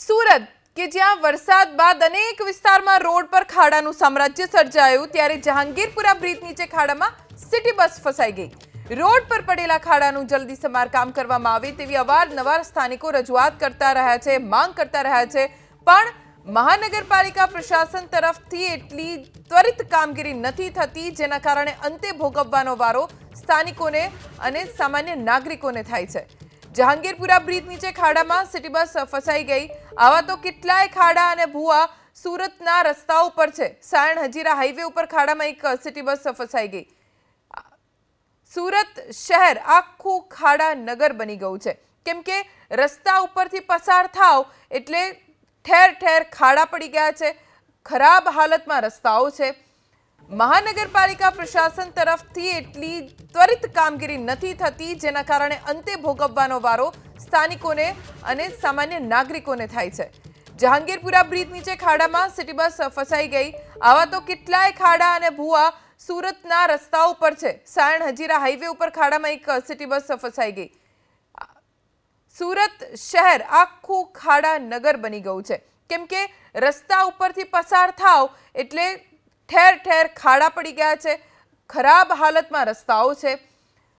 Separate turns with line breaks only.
સુરત કેજિયા વરસાદ બાદ અનેક વિસ્તારમાં રોડ પર ખાડાનું સામ્રાજ્ય સર્જાયું ત્યારે જહાંગીરપુરા બ્રીડ નીચે ખાડામાં સિટી બસ ફસાઈ ગઈ રોડ પર પડેલા ખાડાનું જલ્દી સમારકામ કરવામાં આવે તેવી અવારનવાર સ્થાનિકો રજવાત કરતા રહ્યા છે માંગ કરતા રહ્યા છે પણ મહાનગરપાલિકા પ્રશાસન તરફથી એટલી ત્વરિત કામગીરી નથી થતી જેના કારણે અંતે ભોગવવાનો વારો સ્થાનિકોને અને સામાન્ય નાગરિકોને થાય છે જહાંગીરપુરા બ્રીડ નીચે ખાડામાં સિટી બસ ફસાઈ ગઈ આવા તો કેટલાય ખાડા અને ભૂવા સુરતના રસ્તાઓ પર છે સાયણ હજીરા હાઈવે ઉપર ખાડામાં એક સિટી બસ ફસાઈ ગઈ સુરત શહેર આખું ખાડા નગર બની ગયું છે કેમ કે રસ્તા ઉપરથી પસાર થાવ એટલે ઠેર ઠેર ખાડા પડી ગયા છે ખરાબ હાલતમાં રસ્તાઓ છે મહાનગરપાલિકા પ્રશાસન તરફથી એટલી ત્વરિત કામગીરી નથી થતી જેના કારણે અંતે ભોગવવાનો વારો સ્થાનિકોને અને સામાન્ય નાગરિકોને થાય છે. જહાંગીરપુરા બ્રીડ નીચે ખાડામાં સિટી બસ ફસાઈ ગઈ. આવા તો કેટલાય ખાડા અને ભૂવા સુરતના રસ્તાઓ પર છે. સાયણ હજીરા હાઈવે ઉપર ખાડામાં એક સિટી બસ ફસાઈ ગઈ. સુરત શહેર આખું ખાડા નગર બની ગયું છે. કેમ કે રસ્તા ઉપરથી પસાર થાઓ એટલે ઠેર ઠેર ખાડા પડી ગયા છે ખરાબ હાલતમાં રસ્તાઓ છે